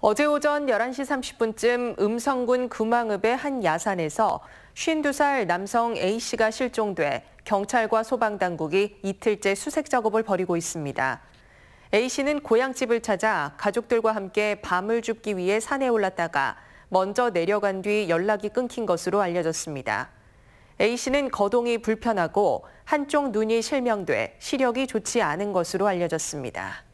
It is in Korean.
어제 오전 11시 30분쯤 음성군 구망읍의 한 야산에서 52살 남성 A씨가 실종돼 경찰과 소방당국이 이틀째 수색 작업을 벌이고 있습니다. A씨는 고향집을 찾아 가족들과 함께 밤을 줍기 위해 산에 올랐다가 먼저 내려간 뒤 연락이 끊긴 것으로 알려졌습니다. A씨는 거동이 불편하고 한쪽 눈이 실명돼 시력이 좋지 않은 것으로 알려졌습니다.